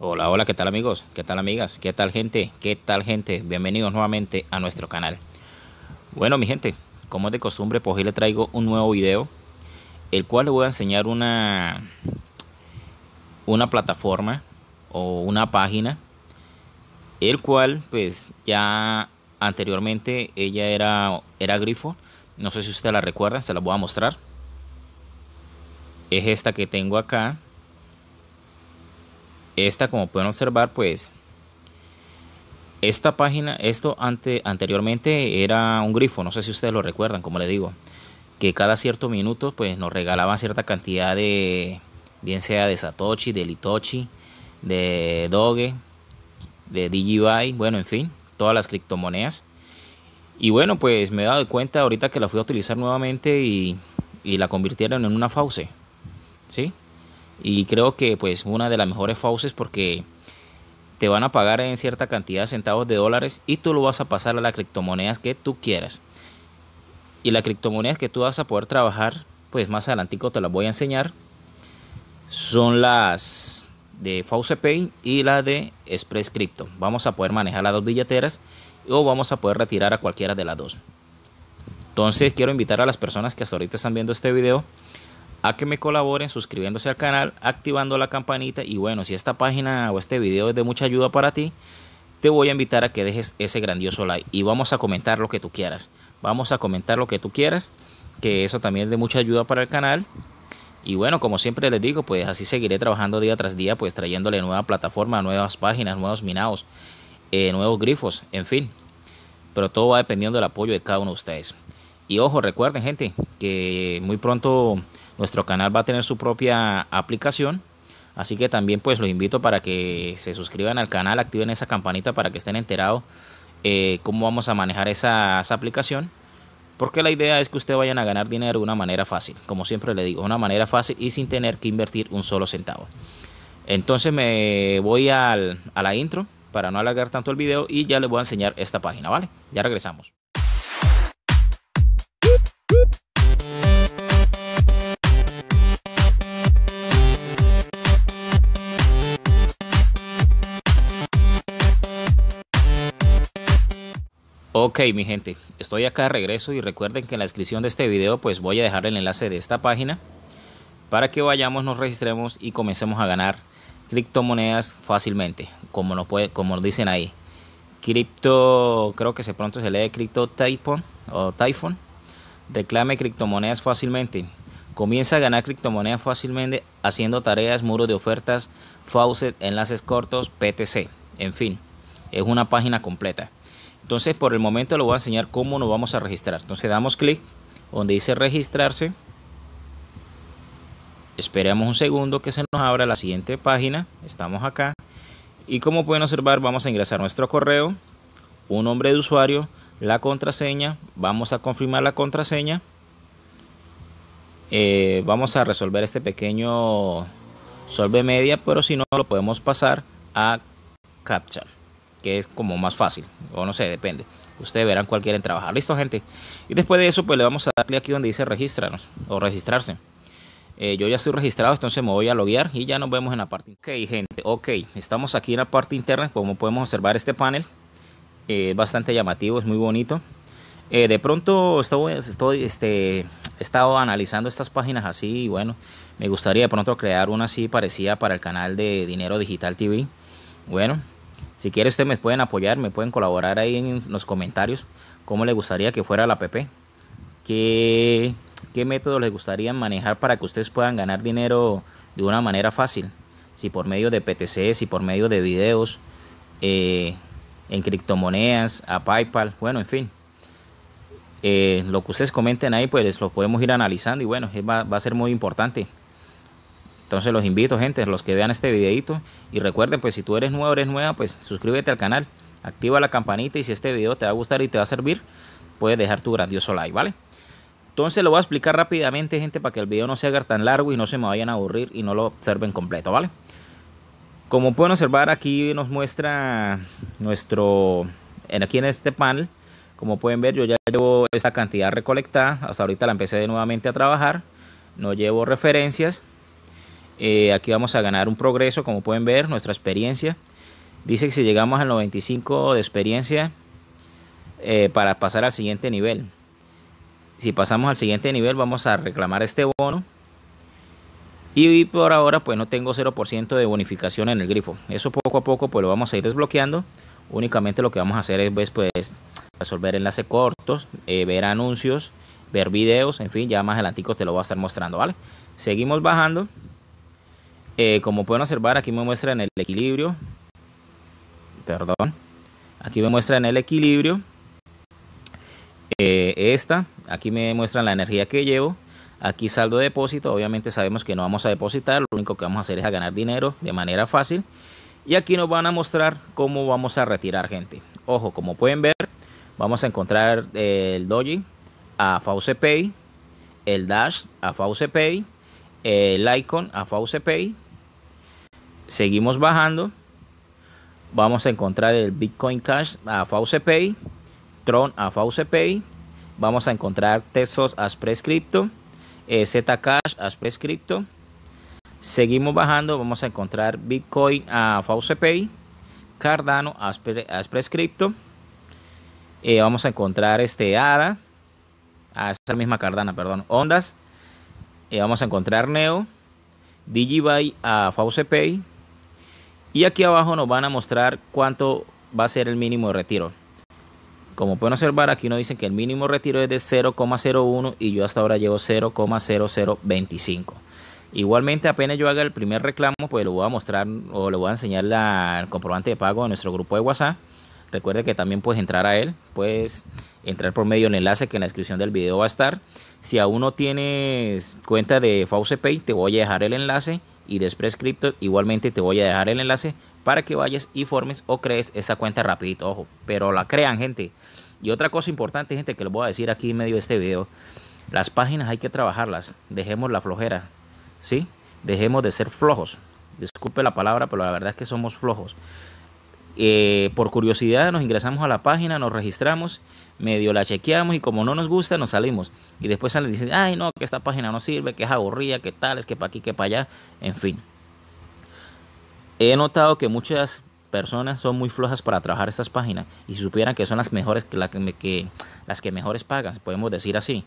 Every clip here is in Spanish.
Hola, hola, ¿qué tal amigos? ¿Qué tal amigas? ¿Qué tal gente? ¿Qué tal gente? Bienvenidos nuevamente a nuestro canal. Bueno, mi gente, como es de costumbre, pues hoy le traigo un nuevo video, el cual le voy a enseñar una, una plataforma o una página, el cual pues ya anteriormente ella era, era grifo, no sé si usted la recuerda, se la voy a mostrar. Es esta que tengo acá esta, como pueden observar, pues esta página, esto ante, anteriormente era un grifo, no sé si ustedes lo recuerdan, como le digo, que cada cierto minuto pues nos regalaban cierta cantidad de, bien sea de Satoshi, de Litochi, de Doge, de DigiBuy, bueno, en fin, todas las criptomonedas. Y bueno, pues me he dado cuenta ahorita que la fui a utilizar nuevamente y, y la convirtieron en una fauce, ¿sí? Y creo que pues una de las mejores fauces porque te van a pagar en cierta cantidad de centavos de dólares y tú lo vas a pasar a las criptomonedas que tú quieras. Y las criptomonedas que tú vas a poder trabajar, pues más adelante te las voy a enseñar. Son las de Fauce Pay y la de Express Crypto. Vamos a poder manejar las dos billeteras o vamos a poder retirar a cualquiera de las dos. Entonces quiero invitar a las personas que hasta ahorita están viendo este video a que me colaboren suscribiéndose al canal, activando la campanita y bueno, si esta página o este video es de mucha ayuda para ti, te voy a invitar a que dejes ese grandioso like y vamos a comentar lo que tú quieras. Vamos a comentar lo que tú quieras, que eso también es de mucha ayuda para el canal. Y bueno, como siempre les digo, pues así seguiré trabajando día tras día, pues trayéndole nueva plataforma, nuevas páginas, nuevos minados, eh, nuevos grifos, en fin. Pero todo va dependiendo del apoyo de cada uno de ustedes. Y ojo, recuerden gente, que muy pronto nuestro canal va a tener su propia aplicación. Así que también pues los invito para que se suscriban al canal, activen esa campanita para que estén enterados eh, cómo vamos a manejar esa, aplicación. Porque la idea es que ustedes vayan a ganar dinero de una manera fácil, como siempre le digo, una manera fácil y sin tener que invertir un solo centavo. Entonces me voy a la intro para no alargar tanto el video y ya les voy a enseñar esta página, ¿vale? Ya regresamos. Ok mi gente, estoy acá de regreso y recuerden que en la descripción de este video pues voy a dejar el enlace de esta página para que vayamos, nos registremos y comencemos a ganar criptomonedas fácilmente, como nos, puede, como dicen ahí. Cripto, creo que se pronto se lee Crypto Typhon o Typhon. Reclame criptomonedas fácilmente. Comienza a ganar criptomonedas fácilmente haciendo tareas, muros de ofertas, faucet, enlaces cortos, PTC. En fin, es una página completa. Entonces, por el momento les voy a enseñar cómo nos vamos a registrar. Entonces, damos clic donde dice registrarse. Esperamos un segundo que se nos abra la siguiente página. Estamos acá. Y como pueden observar, vamos a ingresar nuestro correo, un nombre de usuario, la contraseña. Vamos a confirmar la contraseña. Eh, vamos a resolver este pequeño solve media, pero si no, lo podemos pasar a CAPTCHA que es como más fácil, o no sé, depende. Ustedes verán cuál quieren trabajar. Listo, gente. Y después de eso, pues le vamos a darle aquí donde dice registrarnos o registrarse. Eh, yo ya estoy registrado, entonces me voy a loguear y ya nos vemos en la parte. Ok, gente, ok. Estamos aquí en la parte interna. Como podemos observar, este panel eh, es bastante llamativo, es muy bonito. Eh, de pronto estoy, estoy este, he estado analizando estas páginas así y bueno, me gustaría de pronto crear una así parecida para el canal de Dinero Digital TV. Bueno, si quieren ustedes me pueden apoyar, me pueden colaborar ahí en los comentarios cómo le gustaría que fuera la pp ¿Qué, qué método les gustaría manejar para que ustedes puedan ganar dinero de una manera fácil. Si por medio de PTC, si por medio de videos, eh, en criptomonedas, a PayPal, bueno, en fin. Eh, lo que ustedes comenten ahí, pues lo podemos ir analizando y bueno, va a ser muy importante. Entonces los invito, gente, los que vean este videito. Y recuerden, pues si tú eres nuevo, eres nueva, pues suscríbete al canal, activa la campanita y si este video te va a gustar y te va a servir, puedes dejar tu grandioso like, ¿vale? Entonces lo voy a explicar rápidamente, gente, para que el video no se haga tan largo y no se me vayan a aburrir y no lo observen completo, ¿vale? Como pueden observar, aquí nos muestra nuestro, aquí en este panel, como pueden ver, yo ya llevo esta cantidad recolectada. Hasta ahorita la empecé de nuevamente a trabajar. No llevo referencias. Eh, aquí vamos a ganar un progreso, como pueden ver, nuestra experiencia. Dice que si llegamos al 95 de experiencia eh, para pasar al siguiente nivel. Si pasamos al siguiente nivel vamos a reclamar este bono. Y por ahora pues no tengo 0% de bonificación en el grifo. Eso poco a poco pues lo vamos a ir desbloqueando. Únicamente lo que vamos a hacer es pues, pues resolver enlaces cortos, eh, ver anuncios, ver videos, en fin, ya más adelante te lo voy a estar mostrando, ¿vale? Seguimos bajando. Eh, como pueden observar, aquí me muestra en el equilibrio. Perdón. Aquí me muestra en el equilibrio. Eh, esta. Aquí me muestran la energía que llevo. Aquí saldo de depósito. Obviamente sabemos que no vamos a depositar. Lo único que vamos a hacer es a ganar dinero de manera fácil. Y aquí nos van a mostrar cómo vamos a retirar gente. Ojo, como pueden ver, vamos a encontrar eh, el Doji a Fauce el Dash a Fauce el Icon a Fauce Pay, Seguimos bajando. Vamos a encontrar el Bitcoin Cash a Fauce Tron a Fauce Pay. Vamos a encontrar Tesos Asprescripto, prescripto eh, z Zcash a Seguimos bajando, vamos a encontrar Bitcoin a Fauce Pay, Cardano a prescripto. Eh, vamos a encontrar este ADA, a esa misma Cardana, perdón, Ondas. Eh, vamos a encontrar Neo, Digibuy a Fauce Pay. Y aquí abajo nos van a mostrar cuánto va a ser el mínimo de retiro. Como pueden observar, aquí nos dicen que el mínimo retiro es de 0,01 y yo hasta ahora llevo 0,0025. Igualmente, apenas yo haga el primer reclamo, pues lo voy a mostrar o le voy a enseñar la, el comprobante de pago a nuestro grupo de WhatsApp. Recuerde que también puedes entrar a él, puedes entrar por medio del enlace que en la descripción del video va a estar. Si aún no tienes cuenta de Fauce Pay, te voy a dejar el enlace y Express Igualmente te voy a dejar el enlace para que vayas y formes o crees esa cuenta rapidito, ojo, pero la crean gente. Y otra cosa importante, gente, que les voy a decir aquí en medio de este video, las páginas hay que trabajarlas, dejemos la flojera, ¿sí? Dejemos de ser flojos. Disculpe la palabra, pero la verdad es que somos flojos. Eh, por curiosidad nos ingresamos a la página, nos registramos medio la chequeamos y como no nos gusta, nos salimos. Y después salen y dicen, ay no, que esta página no sirve, que es aburrida, que tal, es que para aquí, que para allá, en fin. He notado que muchas personas son muy flojas para trabajar estas páginas y si supieran que son las mejores, que, que las que mejores pagan, podemos decir así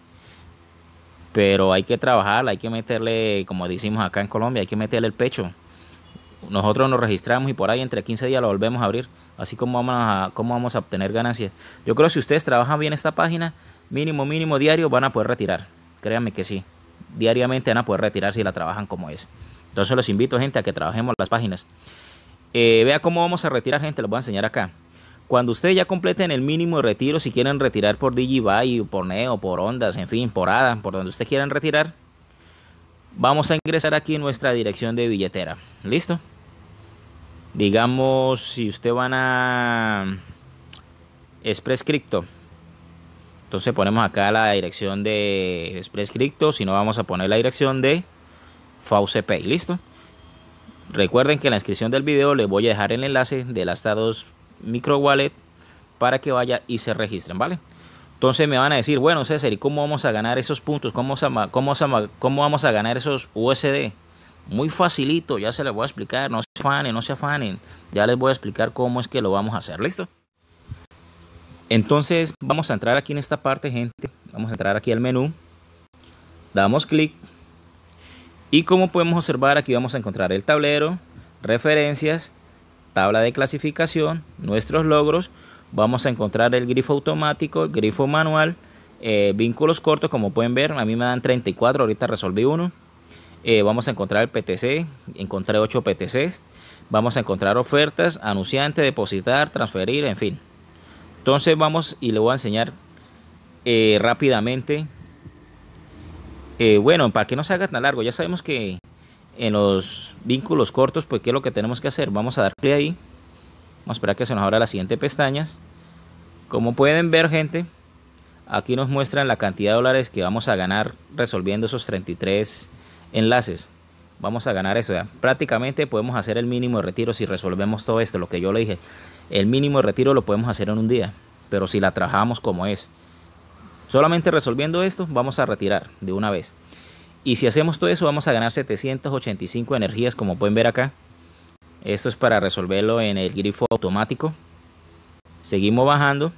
pero hay que trabajar, hay que meterle, como decimos acá en Colombia, hay que meterle el pecho nosotros nos registramos y por ahí entre 15 días lo volvemos a abrir. Así como vamos a, vamos a obtener ganancias. Yo creo que si ustedes trabajan bien esta página, mínimo, mínimo diario, van a poder retirar. Créanme que sí. Diariamente van a poder retirar si la trabajan como es. Entonces los invito, gente, a que trabajemos las páginas. Eh, vea cómo vamos a retirar, gente. Les voy a enseñar acá. Cuando ustedes ya completen el mínimo de retiro, si quieren retirar por DigiBuy, por Neo, por Ondas, en fin, por ADA, por donde ustedes quieran retirar, Vamos a ingresar aquí en nuestra dirección de billetera. ¿Listo? Digamos, si usted van a expresscripto Entonces ponemos acá la dirección de Express Si no, vamos a poner la dirección de Pay. ¿Listo? Recuerden que en la descripción del video les voy a dejar el enlace de las dos micro wallet para que vaya y se registren, ¿vale? Entonces me van a decir, bueno César, ¿y cómo vamos a ganar esos puntos? ¿Cómo, cómo, cómo vamos a ganar esos USD? Muy facilito, ya se les voy a explicar, no se afanen, no se afanen. Ya les voy a explicar cómo es que lo vamos a hacer, ¿listo? Entonces vamos a entrar aquí en esta parte, gente. Vamos a entrar aquí al menú. Damos clic. Y como podemos observar, aquí vamos a encontrar el tablero, referencias, tabla de clasificación, nuestros logros vamos a encontrar el grifo automático, grifo manual, eh, vínculos cortos, como pueden ver, a mí me dan 34, ahorita resolví uno. Eh, vamos a encontrar el PTC, encontré 8 PTCs, vamos a encontrar ofertas, anunciante, depositar, transferir, en fin. Entonces vamos y le voy a enseñar eh, rápidamente. bueno, para que no se haga tan largo, ya sabemos que en los vínculos cortos, pues qué es lo que tenemos que hacer. Vamos a dar clic ahí Vamos a esperar que se nos abra las siguiente pestañas. Como pueden ver, gente, aquí nos muestran la cantidad de dólares que vamos a ganar resolviendo esos 33 enlaces. Vamos a ganar eso. ¿ya? Prácticamente podemos hacer el mínimo de retiro si resolvemos todo esto, lo que yo le dije. El mínimo de retiro lo podemos hacer en un día, pero si la trabajamos como es. Solamente resolviendo esto vamos a retirar de una vez. Y si hacemos todo eso vamos a ganar 785 energías como pueden ver acá. Esto es para resolverlo en el grifo automático. Seguimos bajando.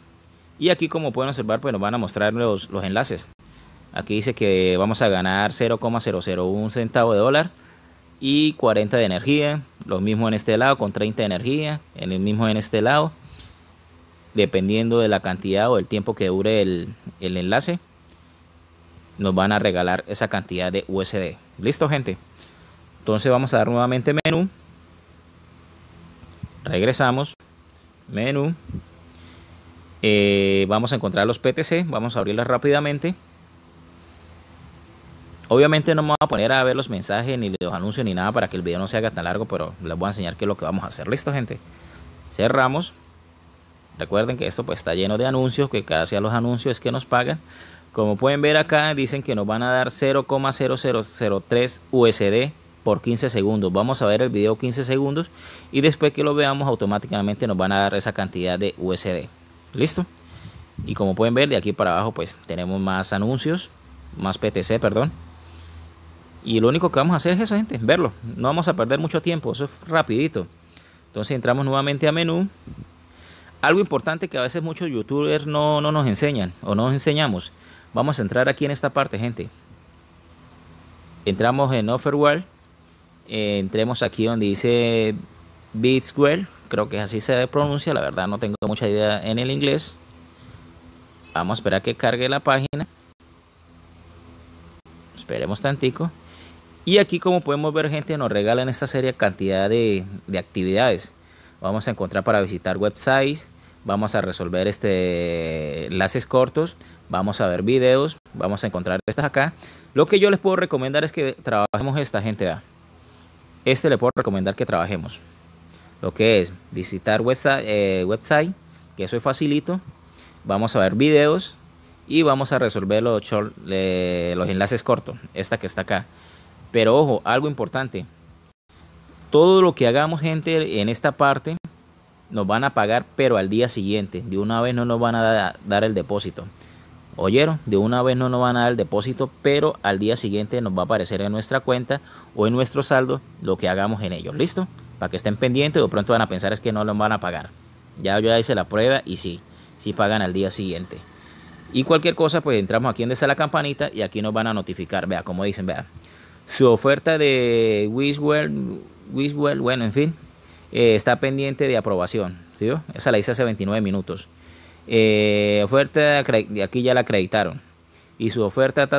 Y aquí como pueden observar, pues nos van a mostrar los, enlaces. Aquí dice que vamos a ganar 0,001 centavo de dólar y 40 de energía. Lo mismo en este lado con 30 de energía. En el mismo en este lado. Dependiendo de la cantidad o el tiempo que dure el, el enlace. Nos van a regalar esa cantidad de USD. Listo gente. Entonces vamos a dar nuevamente menú. Regresamos. Menú. Eh, vamos a encontrar los PTC. Vamos a abrirlos rápidamente. Obviamente no me voy a poner a ver los mensajes ni los anuncios ni nada para que el video no se haga tan largo, pero les voy a enseñar qué es lo que vamos a hacer. Listo, gente. Cerramos. Recuerden que esto pues está lleno de anuncios, que cada a los anuncios es que nos pagan. Como pueden ver acá, dicen que nos van a dar 0,0003 USD por 15 segundos. Vamos a ver el video 15 segundos y después que lo veamos automáticamente nos van a dar esa cantidad de USD. ¿Listo? Y como pueden ver de aquí para abajo pues tenemos más anuncios, más PTC, perdón. Y lo único que vamos a hacer es eso, gente, verlo. No vamos a perder mucho tiempo, eso es rapidito. Entonces entramos nuevamente a menú. Algo importante que a veces muchos youtubers no, no nos enseñan o no nos enseñamos. Vamos a entrar aquí en esta parte, gente entramos en Offerwall. Eh, entremos aquí donde dice Bitsquare, creo que así se pronuncia, la verdad no tengo mucha idea en el inglés. Vamos a esperar que cargue la página. Esperemos tantico. Y aquí como podemos ver gente nos regala en esta serie cantidad de, actividades. Vamos a encontrar para visitar websites, vamos a resolver este enlaces cortos, vamos a ver videos, vamos a encontrar estas acá. Lo que yo les puedo recomendar es que trabajemos esta gente este le puedo recomendar que trabajemos. Lo que es visitar website, eh, website que eso es facilito. Vamos a ver videos y vamos a resolver los, los enlaces cortos. Esta que está acá. Pero ojo, algo importante. Todo lo que hagamos, gente, en esta parte nos van a pagar, pero al día siguiente. De una vez no nos van a dar el depósito. ¿Oyeron? De una vez no nos van a dar el depósito, pero al día siguiente nos va a aparecer en nuestra cuenta o en nuestro saldo lo que hagamos en ellos. ¿Listo? Para que estén pendientes, de pronto van a pensar es que no lo van a pagar. Ya yo ya hice la prueba y sí, sí pagan al día siguiente. Y cualquier cosa, pues entramos aquí donde está la campanita y aquí nos van a notificar. Vea, como dicen, vea. Su oferta de Wishwell, Wishwell bueno, en fin, eh, está pendiente de aprobación. ¿sí? Esa la hice hace 29 minutos. Eh, oferta de aquí ya la acreditaron y su oferta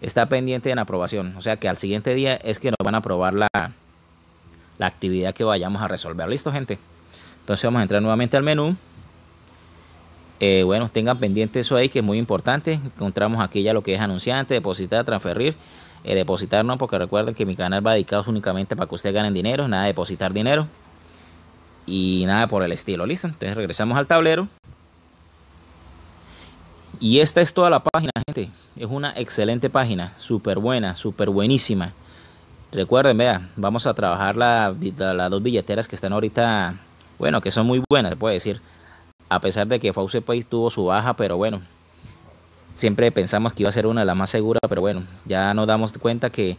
está pendiente en aprobación. O sea que al siguiente día es que nos van a aprobar la, la actividad que vayamos a resolver. ¿Listo, gente? Entonces vamos a entrar nuevamente al menú. Eh, bueno, tengan pendiente eso ahí que es muy importante. Encontramos aquí ya lo que es anunciante, depositar, transferir, eh, depositar no, porque recuerden que mi canal va dedicado únicamente para que ustedes ganen dinero, nada de depositar dinero y nada por el estilo. Listo, entonces regresamos al tablero. Y esta es toda la página, gente. Es una excelente página, súper buena, súper buenísima. Recuerden, vean, vamos a trabajar las dos billeteras que están ahorita, bueno, que son muy buenas, se puede decir. A pesar de que Fauce País tuvo su baja, pero bueno, siempre pensamos que iba a ser una de las más seguras, pero bueno, ya nos damos cuenta que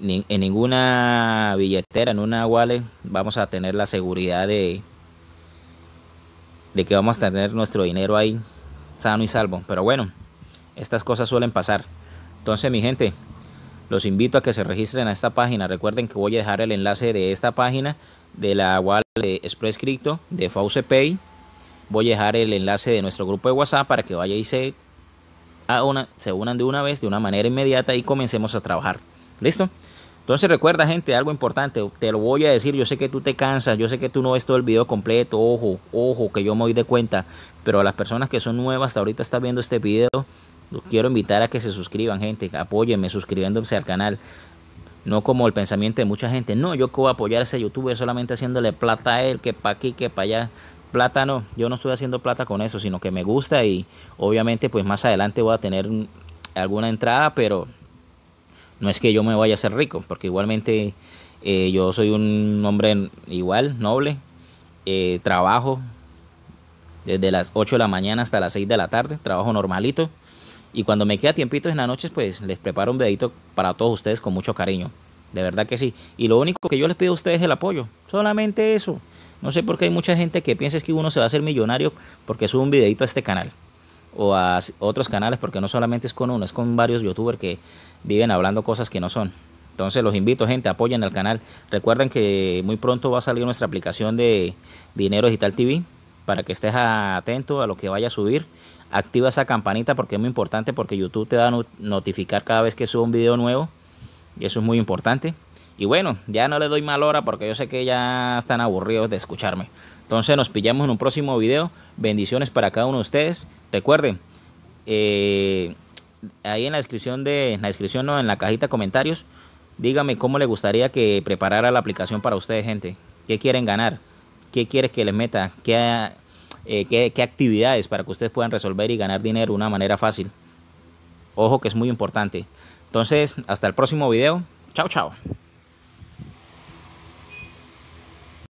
en ninguna billetera, en una wallet, vamos a tener la seguridad de, de que vamos a tener nuestro dinero ahí sano y salvo. Pero bueno, estas cosas suelen pasar. Entonces, mi gente, los invito a que se registren a esta página. Recuerden que voy a dejar el enlace de esta página de la wallet de Express Crypto de Fauce Pay. Voy a dejar el enlace de nuestro grupo de WhatsApp para que vaya y se, a una, se unan de una vez, de una manera inmediata y comencemos a trabajar. ¿Listo? Entonces recuerda gente, algo importante, te lo voy a decir, yo sé que tú te cansas, yo sé que tú no ves todo el video completo, ojo, ojo, que yo me doy de cuenta, pero a las personas que son nuevas, hasta ahorita están viendo este video, quiero invitar a que se suscriban gente, apóyenme suscribiéndose al canal, no como el pensamiento de mucha gente, no, yo que voy a apoyar a ese youtuber solamente haciéndole plata a él, que pa' aquí, que pa' allá, plata no, yo no estoy haciendo plata con eso, sino que me gusta y obviamente pues más adelante voy a tener alguna entrada, pero no es que yo me vaya a ser rico, porque igualmente eh, yo soy un hombre igual, noble, eh, trabajo desde las 8 de la mañana hasta las 6 de la tarde, trabajo normalito. Y cuando me queda tiempito en la noche, pues les preparo un videito para todos ustedes con mucho cariño. De verdad que sí. Y lo único que yo les pido a ustedes es el apoyo. Solamente eso. No sé por qué hay mucha gente que piensa que uno se va a ser millonario porque sube un videito a este canal o a otros canales, porque no solamente es con uno, es con varios youtubers que viven hablando cosas que no son. Entonces los invito, gente, apoyen al canal. Recuerden que muy pronto va a salir nuestra aplicación de Dinero Digital TV para que estés atento a lo que vaya a subir. Activa esa campanita porque es muy importante porque YouTube te va a notificar cada vez que suba un video nuevo. Y eso es muy importante. Y bueno, ya no le doy mal hora porque yo sé que ya están aburridos de escucharme. Entonces nos pillamos en un próximo video. Bendiciones para cada uno de ustedes. Recuerden, eh, ahí en la descripción de, la descripción no, en la cajita de comentarios, dígame cómo le gustaría que preparara la aplicación para ustedes, gente. ¿Qué quieren ganar? ¿Qué quieres que les meta? ¿Qué, eh, qué, qué actividades para que ustedes puedan resolver y ganar dinero de una manera fácil? Ojo que es muy importante. Entonces, hasta el próximo video. Chao, chao.